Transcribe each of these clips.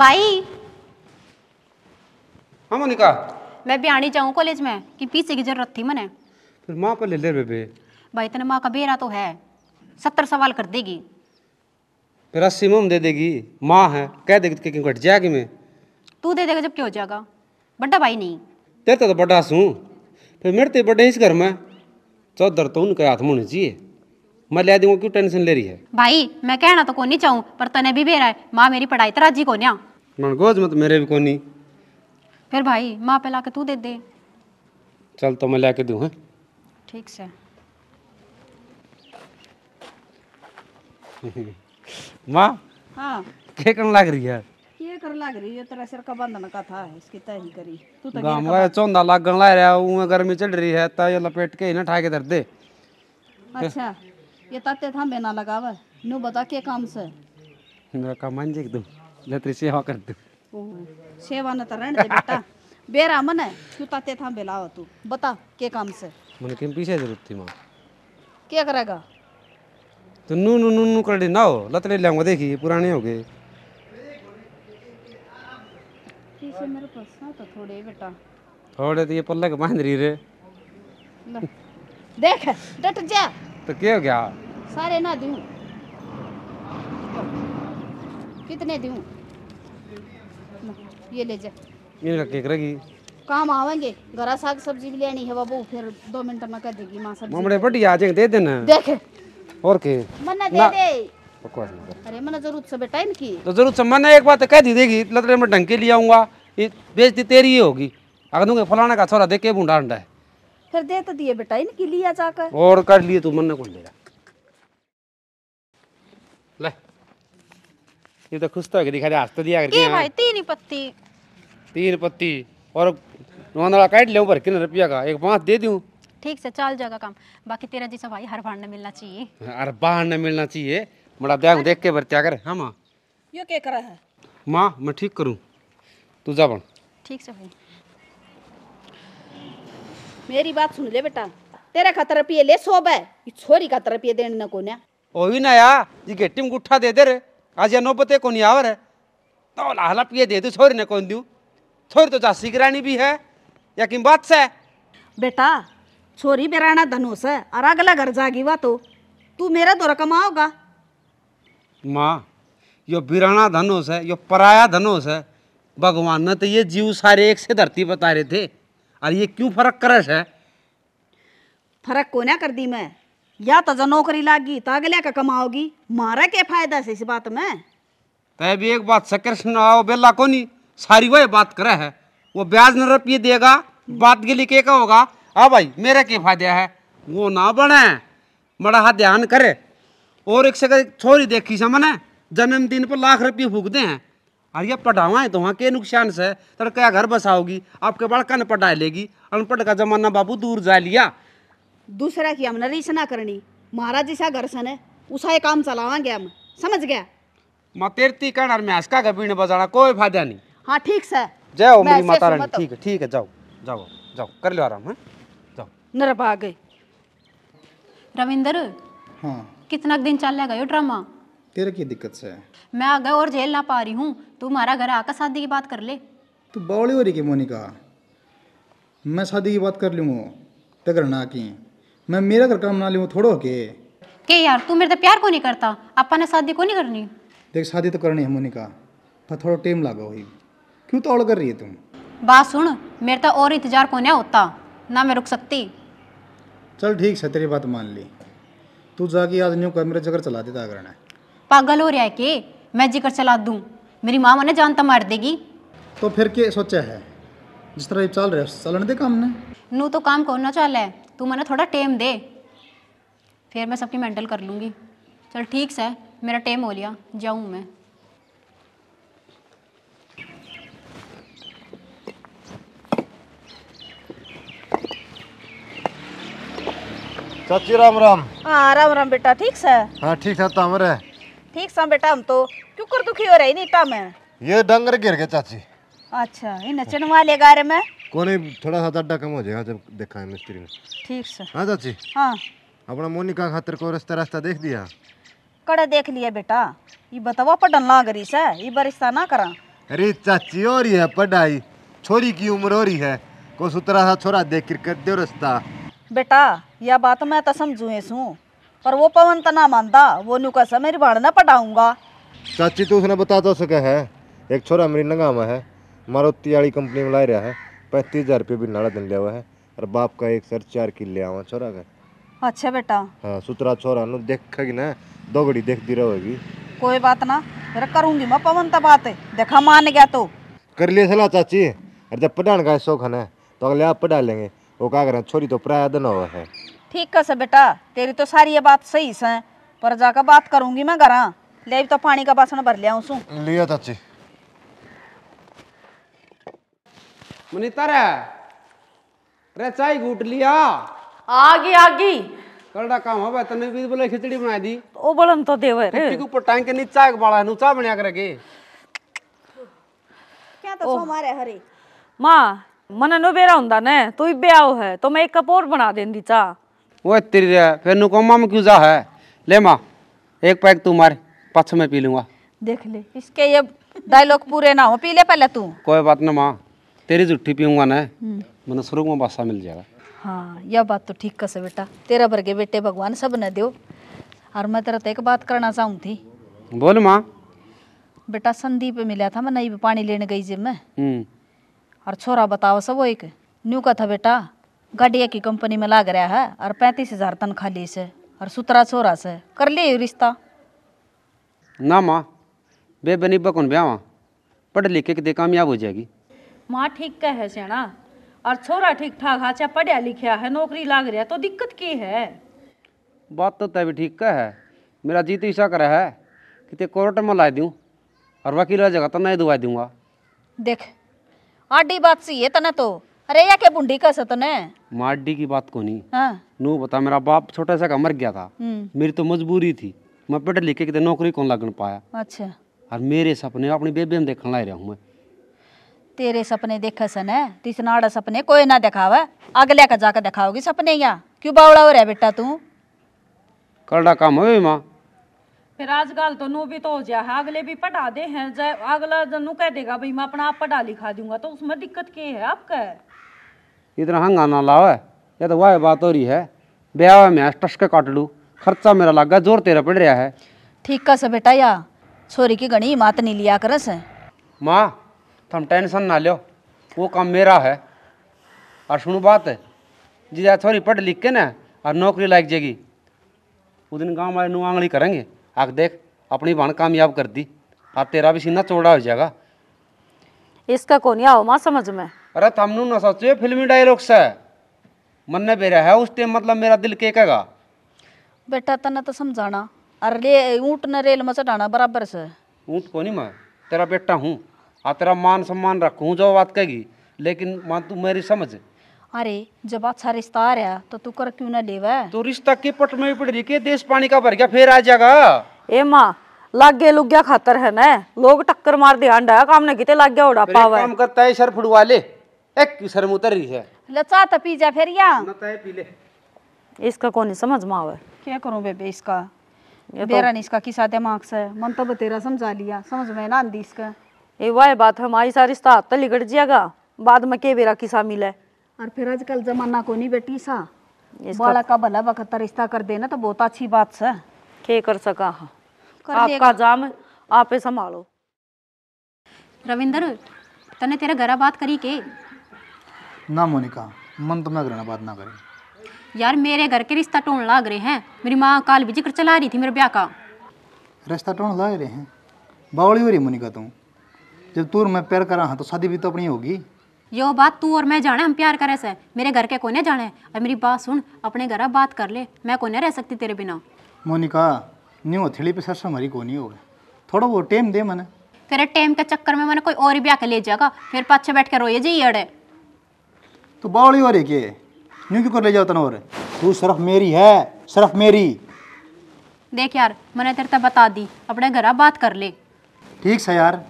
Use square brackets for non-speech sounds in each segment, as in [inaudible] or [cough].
भाई हाँ मोनिका मैं बियाणी जाऊँ कॉलेज में कि पीछे की जरूरत थी मैंने फिर माँ पर ले ले बेबे भाई तेने माँ का बेरा तो है सत्तर सवाल कर देगी फिर अस्सी में दे देगी माँ है कह देगी कि क्यों कट जाएगी मैं तू दे देगा जब क्या हो जाएगा बड़ा भाई नहीं तेरे तो बड़ा हूँ फिर मेरे तो बड़े इस घर में चौधर तो उनके हाथ में होने चाहिए मैं ले दूंगा क्यों टेंशन ले रही है भाई मैं कहना तो कोनी चाहूं पर तने भी बेरा है माँ मेरी पढ़ाई तो राजी को ना मनगोज मत मेरे भी कोनी फिर भाई माँ पे लाके तू दे दे चल तो मैं लेके दूँ है ठीक से [laughs] माँ हाँ क्या करने लग रही है ये कर लग रही है तेरा सिर का बंधन का था इसकी तय ही करी तू तो गांव में चौंदा लागन ला रहा हूं गर्मी चल रही है ता ये लपेट के ही ना ठाके के धर दे अच्छा ये ताते था बेना लगावे नु बता के काम से मेरा काम मान जे दू लतरी सेवा कर दू सेवा न तरण दे बेटा बेरा मन तू ताते था बेलाओ तू बता के काम से मने के पीछे जरूरत थी मां क्या करेगा तो नु नु नु नु कर ना लतले लतरे देखी पुराने हो गए पीछे मेरे पास ना तो थोड़े बेटा थोड़े तो ये पल्ले के बांध रही रे देख डट जा तो क्या हो गया सारे ना दू कितने दू ये ले जा काम आवेंगे गरा साग सब्जी भी लेनी है बाबू फिर दो मिनट में कर देगी मां सब्जी ममड़े बड़ी आ जाएंगे दे देना देख और के मन्ना दे दे बकवास मत कर अरे मन्ना जरूरत से बेटा इनकी तो जरूरत से मन्ना एक बात तो कह दी देगी लतरे में ढंग के ले आऊंगा ये बेइज्जती तेरी ही होगी अगर दूंगे फलाना का छोरा देख के बुंडा अंडा फिर दे तो दिए बेटा इनकी लिया जाकर और कर लिए तू मन्ना को लेगा ये तो खुश तो है दिखा दे आज तो दिया करके ये हाँ। भाई तीन ही पत्ती तीन पत्ती और नोंदड़ा काट ले ऊपर किन रुपया का एक पाँच दे दूं ठीक से चल जाएगा काम बाकी तेरा जैसा भाई हर बार ना मिलना चाहिए हर बार ना मिलना चाहिए बड़ा देख देख के भर हाँ, क्या कर हां मां यो के करा है मां मैं ठीक करूं तू जा बण ठीक से भाई मेरी बात सुन ले बेटा तेरे खातिर रुपये ले सोबे छोरी का तरफ तरपिये देने को ना ओ भी ना या ये गेटिंग गुठा दे दे रे आज नौबते को नियावर है तो लाला पिए दे दू छोरी ने कौन दू छोरी तो झांसी की भी है या कि बात से बेटा छोरी बेराना धनुष है और अगला घर जागी वा तो तू मेरा तो कमाओगा माँ यो बिराना धनुष है यो पराया धनुष है भगवान ने तो ये जीव सारे एक से धरती बता रहे थे और ये क्यों फर्क करस है फर्क कोने कर दी मैं या तो जो नौकरी लागी तो अगले का कमाओगी मारा क्या फायदा से इस बात में तय एक बात कृष्ण आओ बेला कोनी सारी वही बात करे है वो ब्याज न रुपये देगा बात के के क्या होगा आ भाई मेरा क्या फायदा है वो ना बने बड़ा हाथ ध्यान करे और एक से छोरी देखी से मैंने जन्मदिन पर लाख रुपये फूकते हैं अरे ये पढ़ावा तो वहाँ के नुकसान से तो क्या घर बसाओगी आपके बड़का ने पढ़ा लेगी अनपढ़ का जमाना बाबू दूर जा लिया दूसरा की हमने रीस करनी महाराज जी सा सन है उसा काम चलावांगे हम समझ गया माँ तेरती कहना में का गबीण बजाना कोई फायदा नहीं हाँ ठीक से जय हो मेरी माता रानी ठीक है ठीक है जाओ जाओ जाओ कर लो आराम है हाँ? जाओ नरब आ गए रविंदर हाँ कितना दिन चल गए ड्रामा तेरे की दिक्कत से मैं आ गया और जेल ना पा रही हूँ तू हमारा घर आकर शादी की बात कर ले तू बावली हो रही की मोनिका मैं शादी की बात कर लूँगा तगर ना की मैं मेरा घर काम ना लूँ थोड़ो के के यार तू मेरे प्यार को नहीं करता अपा ने शादी को नहीं करनी देख शादी तो करनी है मोनिका पर थोड़ा टाइम लगा हुई क्यों तोड़ कर रही है तुम बात सुन मेरे तो और इंतजार को नहीं होता ना मैं रुक सकती चल ठीक है तेरी बात मान ली तू जाके आज न्यू कर जगह चला देता अगर पागल हो रहा है के मैं जिक्र चला दूँ मेरी माँ मैंने जानता तो मार देगी तो फिर के सोचा है जिस तरह चल रहा है चलन दे काम ने नू तो काम करना चाह है तू मैंने थोड़ा टेम दे फिर मैं सबकी मेंटल कर लूँगी चल ठीक है मेरा टेम हो लिया जाऊँ मैं चाची राम राम हाँ राम राम बेटा ठीक से हाँ ठीक है ठीक सा बेटा हम तो क्यों कर दुखी हो रही नहीं तम ये डंगर गिर गए चाची अच्छा ये नचन वाले गारे में कोने थोड़ा सा डड्डा कम हो जाएगा जब देखा है मिस्त्री ने ठीक से हां चाची हां अपना मोनिका खातिर को रास्ता रास्ता देख दिया कड़ा देख लिया बेटा ये बतावा पढ़न लाग रही से ये बरिस्ता ना करा अरे चाची और ये पढ़ाई छोरी की उम्र हो रही है को सुतरा सा छोरा देख कर कर दियो रास्ता बेटा यह बात मैं तो समझू है सू पर वो पवन तो ना मानता वो नु से मेरी भाड़ ना पटाऊंगा चाची तू उसने बता तो सके है एक छोरा मेरी नंगा में है मारुति वाली कंपनी में ला रहा है पैंतीस हज़ार रुपये भी नाड़ा दिन लिया हुआ है और बाप का एक सर चार किल लिया हुआ छोरा का अच्छा बेटा हाँ सुतरा छोरा नु देखेगी ना दो दोगड़ी देखती रहोगी कोई बात ना मेरा करूंगी मैं पवन तब बात है देखा मान गया तो कर लिए सलाह चाची और जब पढ़ाने का शौक है तो अगले आप पढ़ा लेंगे वो क्या करें छोरी तो प्राय दिन हुआ है ठीक है सर बेटा तेरी तो सारी ये बात सही से पर जाकर बात करूंगी मैं घर ले तो पानी का बासन भर लिया लिया चाची मुनीता रे रे चाय घूट लिया आगी आगी कलड़ा काम होवे तने भी बोले खिचड़ी बना दी तो ओ बलन तो देवे रे टिकू पर टांग के नीचे आग बाला नु चा बनिया करे के क्या तो सो मारे हरे मां मने नो बेरा हुंदा ने तू ही ब्याह है तो मैं एक कप और बना दी चा ओए तेरी रे फिर नु कोमा में क्यों जा है ले मां एक पैक तू मार पछ में पी लूंगा देख ले इसके ये डायलॉग पूरे ना हो पी ले पहले तू कोई बात ना मां तेरी जुट्ठी पीऊंगा ना हम्म। मैंने स्वर्ग में बासा मिल जाएगा हाँ यह बात तो ठीक कस बेटा तेरा भरगे बेटे भगवान सब न दो और मैं तेरा तो एक बात करना चाहूँ थी बोल माँ बेटा संदीप मिला था मैं नहीं पानी लेने गई जिम में हम्म। और छोरा बताओ सब वो एक न्यू का था बेटा गाड़िया की कंपनी में लाग रहा है और पैंतीस हजार तन खाली से और सुतरा छोरा से कर ले रिश्ता ना माँ बे बनी बकुन ब्याह पढ़ लिख के दे कामयाब हो जाएगी माँ ठीक कह है सेना और छोरा ठीक ठाक हाचा पढ़िया लिखा है नौकरी लाग रहा तो दिक्कत की है बात तो तभी ठीक का है मेरा जी तो ऐसा है कि ते कोर्ट में ला दूँ और वकील जगह तो नहीं दुआ दूंगा देख आडी बात सी है तना तो अरे या क्या बुंडी का सतने माडी की बात को नहीं हाँ? नू बता मेरा बाप छोटा सा का मर गया था हम्म। मेरी तो मजबूरी थी मैं पढ़ लिख कि नौकरी कौन लगन पाया अच्छा और मेरे सपने अपनी बेबे में देखने ला रहा हूँ मैं तेरे सपने देखे सन है तिसनाड़ा सपने कोई ना दिखावे अगले का जाकर दिखाओगी सपने या क्यों बावड़ा हो रहा बेटा तू करड़ा काम हो माँ फिर आजकल तो नू भी तो हो गया है अगले भी पढ़ा दे हैं जय अगला नू कह देगा भाई मैं अपना आप पढ़ा लिखा दूंगा तो उसमें दिक्कत के है आपका इतना हंगाना लाओ है या तो वह बात हो रही है ब्याह में टस के काट लू खर्चा मेरा लग गया जोर तेरा पड़ रहा है ठीक का से बेटा या छोरी की गणी मात नहीं लिया करस माँ तुम टेंशन ना लो वो काम मेरा है और सुनो बात है जी थोड़ी पढ़ लिख के ना और नौकरी लाइक जाएगी उस दिन गाँव वाले नु आंगली करेंगे आख देख अपनी बहन कामयाब कर दी और तेरा भी सीना चौड़ा हो जाएगा इसका कोनिया हो माँ समझ में अरे तमनू ना सोचो फिल्मी डायलॉग है मन ने बेरा है उस टाइम मतलब मेरा दिल के कहेगा बेटा तने तो समझाना अरे ऊँट ने रेल में चढ़ाना बराबर से ऊंट को नहीं मैं तेरा बेटा हूँ आ हाँ, तेरा मान सम्मान रखूँ जो बात कहगी लेकिन मान तू मेरी समझ अरे जब अच्छा रिश्ता आ रहा तो तू कर क्यों ना लेवा तो रिश्ता के पट में पड़ रही के देश पानी का भर गया फिर आ जाएगा ए माँ लुग गया खातर है ना लोग टक्कर मार दे अंडा काम ने कितने लग गया उड़ा पावा काम करता है सर फुड़वा ले एक सर में उतर रही है लचा तो पी जा फिर या पी ले इसका कौन समझ में आवे क्या करूं बेबे इसका तो- बेरा नहीं इसका किसा दिमाग से मन तो बतेरा समझा लिया समझ में ना आंदी इसका ये वाह बात हमारी सारी तो लिगड़ जाएगा बाद में के बेरा किसा मिले और फिर आजकल जमाना को नहीं बेटी सा बाला का भला वक्त रिश्ता कर देना तो बहुत अच्छी बात से के कर सका कर आपका जाम आप संभालो रविंदर तने तेरा घर बात करी के ना मोनिका मन तो मैं घरा बात ना करी यार मेरे घर के रिश्ता टोन लाग रहे हैं मेरी माँ काल भी जिक्र चला रही थी मेरे ब्याह का रिश्ता टोन लाग रहे हैं बावली हो रही मोनिका तुम तो। जब तू मैं प्यार करा हाँ तो शादी भी तो अपनी होगी यो बात तू और मैं जाने हम प्यार करे से मेरे घर के कोने जाने और मेरी बात सुन अपने घर बात कर ले मैं कोने रह सकती तेरे बिना मोनिका न्यू हथेली पे सरसों हमारी कोनी हो थोड़ा वो टेम दे मैंने तेरे टेम के चक्कर में मैंने कोई और ब्याह के ले जाएगा फिर पाछे बैठ के रोए जी अड़े तो बावली और है के न्यू क्यों कर ले जाओ तना और तू सिर्फ मेरी है सिर्फ मेरी देख यार मैंने तेरे तक बता दी अपने घर बात कर ले ठीक है यार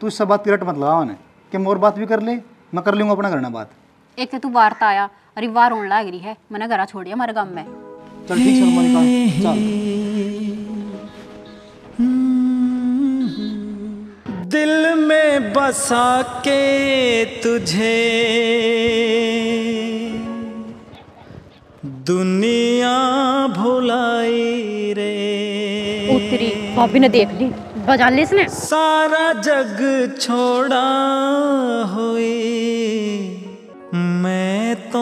तू इससे बात की मत लगा मैंने कि मोर बात भी कर ले मैं कर लूंगा अपना घर बात एक तो तू बार आया अरे वार रोन लग रही है मैंने घर छोड़ दिया हमारे गांव में चल ठीक चल दिल में बसा के तुझे दुनिया भुलाई रे उतरी भाभी ने देख ली बजा ले इसने सारा जग छोड़ा हुए मैं तो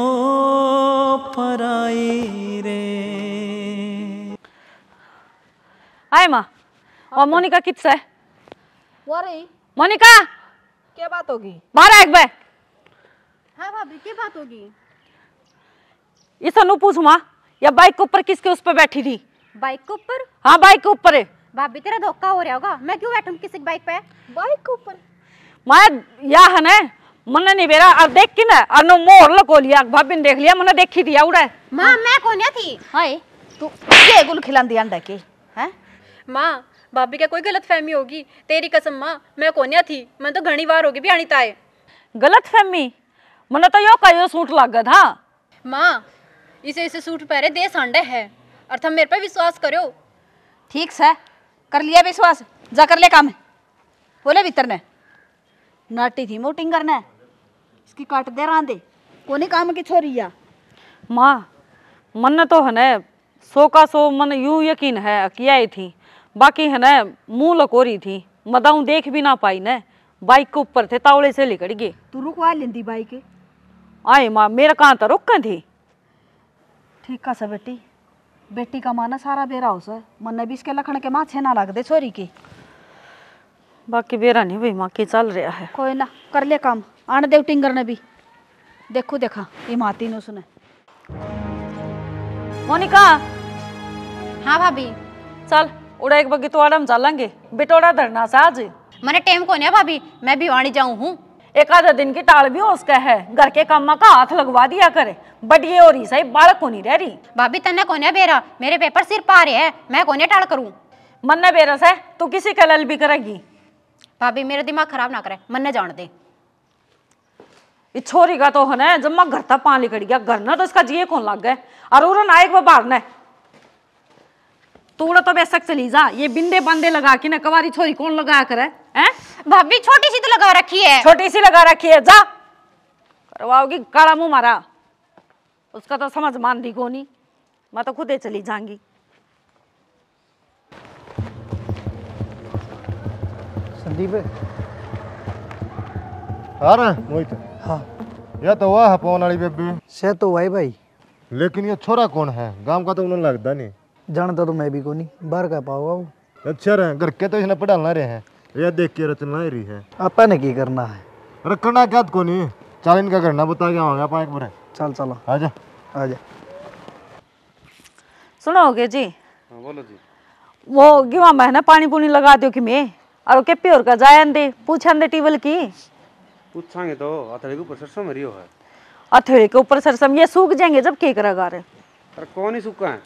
पराई रे आए माँ और मोनिका कित है वो रही मोनिका क्या बात होगी बाहर एक बे हाँ भाभी क्या बात होगी ये सनु पूछ माँ या बाइक के ऊपर किसके उस पर बैठी थी बाइक के ऊपर हाँ बाइक के ऊपर है भाभी तेरा धोखा हो रहा होगा मैं क्यों बैठूं किसी बाइक पे बाइक ऊपर मैं या है ना मन नहीं बेरा अब देख के ना अनु मोर लको लिया भाभी ने देख लिया देख ही दिया उड़ा मां मैं कोनिया थी हाय तू ये गुल खिलान दिया अंडा के हैं मां भाभी का कोई गलतफहमी होगी तेरी कसम मां मैं कोनिया थी मैं तो घणी बार होगी भी आनी ताए गलतफहमी मन्ने तो यो का यो सूट लागत था हाँ? मां इसे इसे सूट पहरे दे सांडे है अर्थ मेरे पे विश्वास करो ठीक है कर लिया विश्वास जा कर ले काम बोले भीतर ने नाटी थी मोटिंग करना इसकी काट दे रहा रांधे कोने काम की छोरी या माँ मन तो है ना सो का सो मन यू यकीन है किया ही थी बाकी है ना मुँह लकोरी थी मदाऊ देख भी ना पाई ना बाइक के ऊपर थे तावड़े से लिकड़ गए तू रुकवा लेंदी बाइक आए माँ मेरा कहाँ था तो रुक थी ठीक है सब बेटी बेटी का माना सारा बेरा हो सर मन भी इसके लखन के माँ छेना लाग दे छोरी की बाकी बेरा नहीं भाई माँ की चल रहा है कोई ना कर ले काम आने देव टिंगर ने भी देखो देखा ये माती ने सुने मोनिका हाँ भाभी चल उड़ा एक बगी तो आराम चलेंगे बिटोड़ा धरना साज मैंने टेम को नहीं भाभी मैं भी वाणी जाऊँ हूँ एक आधा दिन की टाल भी हो उसका है घर के काम का हाथ लगवा दिया करे बट ये और सही बालक को नहीं रह रही भाभी तन्ने कोने बेरा मेरे पेपर सिर पा रहे हैं मैं कोने टाल करूँ मन्ना बेरा है तू किसी का लल भी करेगी भाभी मेरा दिमाग खराब ना करे मन्ना जान दे छोरी का तो होना है जब मैं घर तक पानी कट गया घर ना तो इसका जिए कौन लग गए और उरन आए एक बार ने तूड़ा तो बेसक चली जा ये बिंदे बंदे लगा के ना कवारी छोरी कौन लगाया करे भाभी छोटी सी तो लगा रखी है छोटी सी लगा रखी है जा करवाओगी काला मुंह मारा उसका तो समझ मान दी गोनी मैं तो खुद ही चली जाऊंगी संदीप आ रहा मोहित हाँ यह तो वह है पवन वाली बेबी से तो वही भाई लेकिन ये छोरा कौन है गांव का तो उन्हें लगता नहीं जानता तो मैं भी को नहीं बाहर का पाओगा वो अच्छा रहे घर के तो इसने पढ़ाना रहे हैं ये देख के रचना ही रही है अपन की करना है रखना क्या तो को नहीं चल इनका करना बता क्या होगा एक बार चल चलो आ आजा आजा सुनो होगे जी हां बोलो जी वो गिवा मैं ना पानी पूनी लगा दियो कि मैं और के प्योर का जायन दे पूछन दे टेबल की पूछांगे तो हथेली के ऊपर सरसों मरियो है हथेली के ऊपर सरसों ये सूख जाएंगे जब के करेगा रे पर कौन ही सूखा है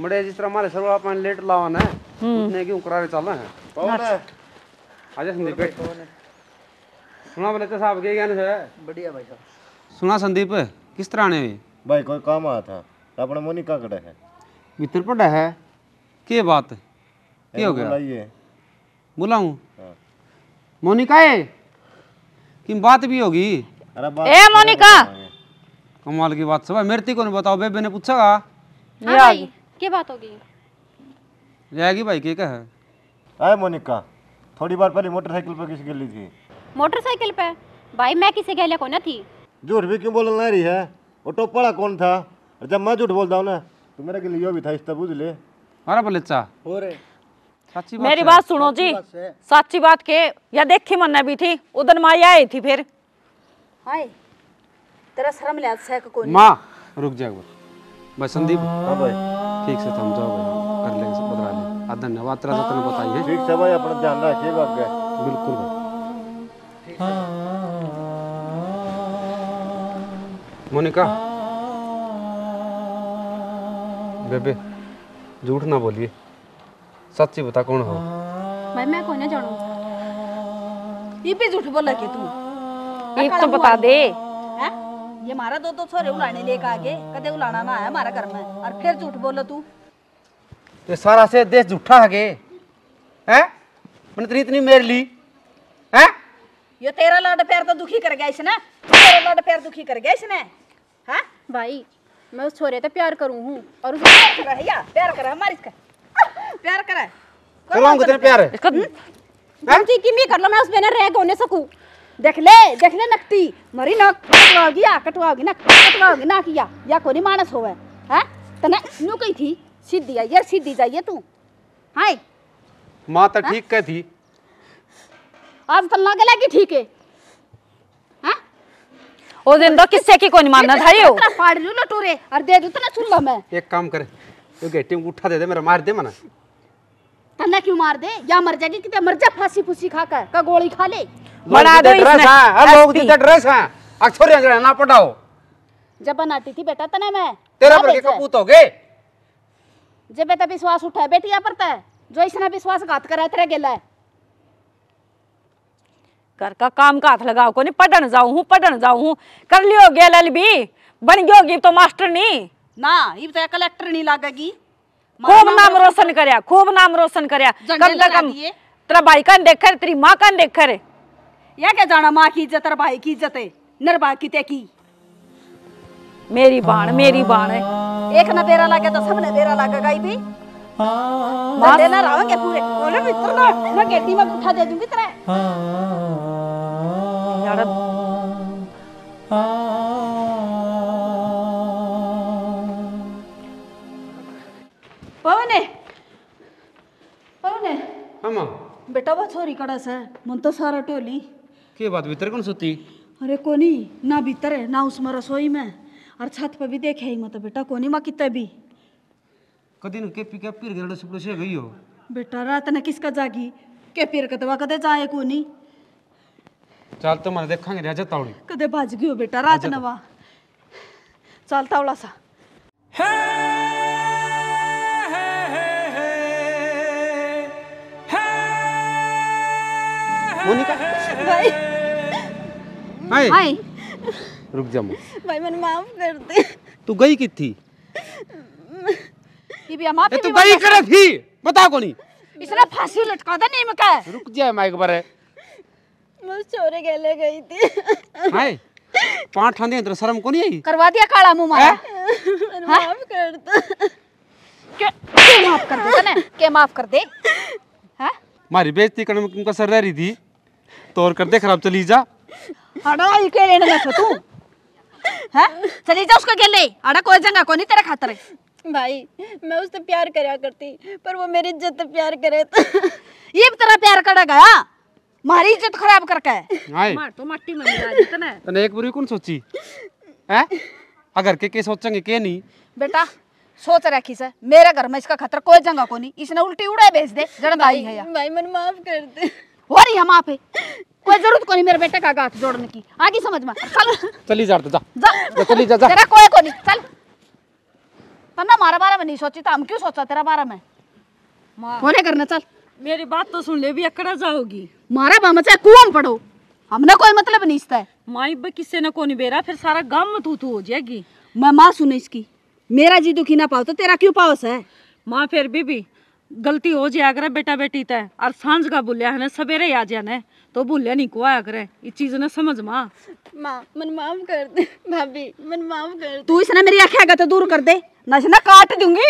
मड़े जिस तरह मारे सरवा पानी लेट लावाना है हम्म। उतने क्यों करारे चला है आजा संदीप सुना बोले तो साहब के ज्ञान है बढ़िया भाई साहब सुना संदीप किस तरह आने भाई कोई काम आया था अपने मोनी का कड़े है मित्र पड़ा है के बात के हो गया बुलाऊं हाँ। मोनिका है कि बात भी होगी अरे ए मोनिका कमाल की बात सब मेरे को बताओ बेबे ने पूछा का हाँ क्या बात होगी जाएगी भाई के कह अरे मोनिका थोड़ी बार पहले मोटरसाइकिल पर किसी गली थी मोटरसाइकिल पे भाई मैं किसी गले को न थी झूठ भी क्यों बोलने आ रही है वो पड़ा कौन था और जब मैं झूठ बोलता हूँ ना तो मेरे के लिए यो भी था इस बुझ ले मारा बलेचा हो रे सच्ची बात मेरी बात सुनो जी साची बात के या देखी मन भी थी उधर माई आई थी फिर हाय तेरा शर्म ले सह को माँ रुक जा बस संदीप हां भाई ठीक से समझाओ भाई આ ધન્યવાદ તરત તને બતાવીએ ઠીક છે ભાઈ આપણે ધ્યાન રાખીએ બાપ बिल्कुल ભાઈ मोनिका बेबे झूठ ना बोलिए सच्ची बता कौन हो भाई मैं कोई ना जानू ये भी झूठ बोला के तू एक तो बता दे है? ये मारा दो तो छोरे उलाने लेके आगे कदे उलाना ना है मारा घर में और फिर झूठ बोलो तू तो सारा से देश झूठा है गे हैं मैंने तेरी इतनी मेर ली हैं ये तेरा लाड प्यार तो दुखी कर गया इसने तेरा लाड प्यार दुखी कर गया इसने हैं हाँ? भाई मैं उस छोरे से प्यार करूं हूं और उसे प्यार कर है या प्यार कर हमारे इसका प्यार कर है करूंगा तेरे प्यार है इसका गलती की मैं कर लो मैं उस बिना रह होने सकू देख ले देख ले नकती मरी ना कटवाओगी या कटवाओगी ना कटवाओगी ना किया या कोनी मानस होवे हैं तने तो न्यू कही थी सीधी आई यार सीधी जाइए तू हाय माँ तो हाँ? ठीक कह थी आज तो लगे लगी ठीक है ओ हाँ? दिन तो किससे की कोनी मानना था यो फाड़ लू ना टूरे और दे दू तने तो सुन लो मैं एक काम करे यो गेटिंग उठा दे दे मेरा मार दे मना तन्ना क्यों मार दे या मर जाएगी कि ते मर जा फांसी फूसी खाकर का गोली खा ले बना दो इसने हम हाँ, लोग दी ड्रेस है अक्षर अंग्रेजी ना पढ़ाओ जब बनाती थी बेटा तने मैं तेरा पर के कपूत हो गए जब तो विश्वास उठा बेटिया पर तय जो इसने विश्वास घात करा तेरा गेला है घर का काम का हाथ लगाओ को नहीं पढ़न जाऊ हूँ पढ़न जाऊ हूँ कर लियो गेल भी बन गयो गी तो मास्टर नहीं ना ये तो कलेक्टर नहीं लागेगी तो खूब नाम रोशन कर खूब नाम रोशन कर कम से कम तेरा भाई कान देख तेरी माँ कान देख यह क्या जाना माँ की इज्जत भाई की इज्जत है नर भाई की तेकी मेरी बाण मेरी बाण है एक तो ना बेरा लगे तो सब ने बेरा लगेगा भी मैं देना के पूरे बोले मित्र ना मैं गेटी में उठा दे दूंगी तेरे पवने पवने अम्मा हाँ, बेटा वो छोरी कड़ा से मन तो सारा टोली के बात भीतर कौन सोती अरे कोनी ना भीतर है ना उसमें रसोई में और छत पर भी देखे ही मत बेटा कोनी माँ की तभी कदी के पी के पीर गिरड़ सुपड़ से गई हो बेटा रात न किसका जागी के पीर कदवा कदे जाए कोनी चल तो मैं देखांगे राजा तावड़ी कदे बाज गयो बेटा रात नवा चल तावड़ा सा hey! मोनिका हाय हाय रुक जा भाई मैंने माफ कर दे तू गई कित थी ये भी माफ तू गई करे थी बता कोनी इसरा फांसी लटका दे नहीं मका रुक जा माइक पर मैं चोरे गेले गई थी हाय पांच ठाने अंदर शर्म कोनी आई करवा दिया काला मुंह मारा माफ कर दे के माफ कर दे तने के माफ कर दे हां मारी बेइज्जती करने में तुमका रह रही थी तोर कर दे खराब चली जा अडा तेरा खातर है भाई मैं उससे प्यार करा करती पर वो मेरी इज्जत प्यार करे ये तेरा प्यार करा गया मारी इज्जत खराब करके तने एक बुरी कौन सोची अगर के के सोचेंगे के नहीं बेटा सोच रखी सर मेरे घर में इसका खतरा कोई जंगा को नहीं इसने उल्टी उड़ाए भेज दे जड़ भाई है भाई मन माफ कर दे और हम आप है कोई जरूरत को नहीं मेरे बेटे का गाथ जोड़ने की आगे समझ में चल चली जा जा चली जा जा तेरा कोई को नहीं चल पन्ना मारा बारे में नहीं सोची था हम क्यों सोचा तेरा बारे में कोने करना चल मेरी बात तो सुन ले भी अकड़ा जाओगी मारा मामा चाहे कुआं पड़ो हमने कोई मतलब नहीं इसका माई बे किससे ना कोनी बेरा फिर सारा गम तू तू हो जाएगी मैं माँ सुने इसकी मेरा जी दुखी ना पाओ तो तेरा क्यों पाओस है माँ फिर बीबी गलती हो जाया करे बेटा बेटी ते और सांझ का बोलिया है सवेरे आ जाया तो बोलिया नहीं को करे इस चीज ने समझ माँ माँ माफ कर दे भाभी मन माफ कर तू इसने मेरी आंखें आगे तो दूर कर दे ना ना काट दूंगी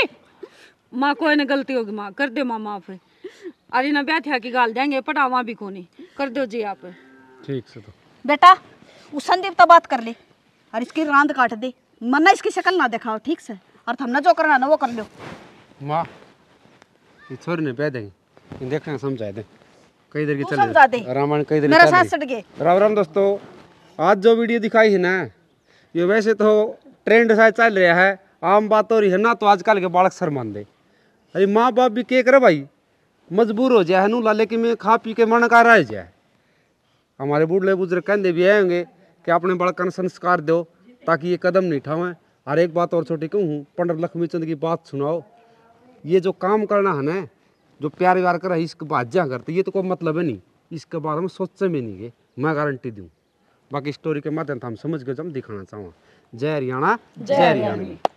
माँ कोई ना गलती होगी माँ कर दे माँ माफ अरे ना ब्याथिया की गाल देंगे पटावा भी को कर दो जी आप ठीक से तो बेटा उस संदीप तो बात कर ले और इसकी रांद काट दे मना इसकी शक्ल ना दिखाओ ठीक से और हमने जो करना ना वो कर लो माँ ये छोर ने पैदा है देखना समझा दे कई देर की चले रामायण कई देर राम राम दोस्तों आज जो वीडियो दिखाई है ना ये वैसे तो ट्रेंड शायद चल रहा है आम बात हो रही है ना तो आजकल के बालक सर मान दे अरे माँ बाप भी के करे भाई मजबूर हो जाए नू ला लेकिन मैं खा पी के मन का रह जाए हमारे बूढ़े बुजुर्ग कहते भी आएंगे कि अपने बालकान संस्कार दो ताकि ये कदम नहीं उठावें हर एक बात और छोटी कहूँ पंडित लक्ष्मी चंद की बात सुनाओ ये जो काम करना है ना जो प्यार व्यार कर इसके बाद जहाँ करते ये तो कोई मतलब है नहीं इसके बारे में सोचते में नहीं गए मैं गारंटी दूँ बाकी स्टोरी के माध्यम से हम समझ के जो हम दिखाना चाहूँगा जय हरियाणा जय हरियाणा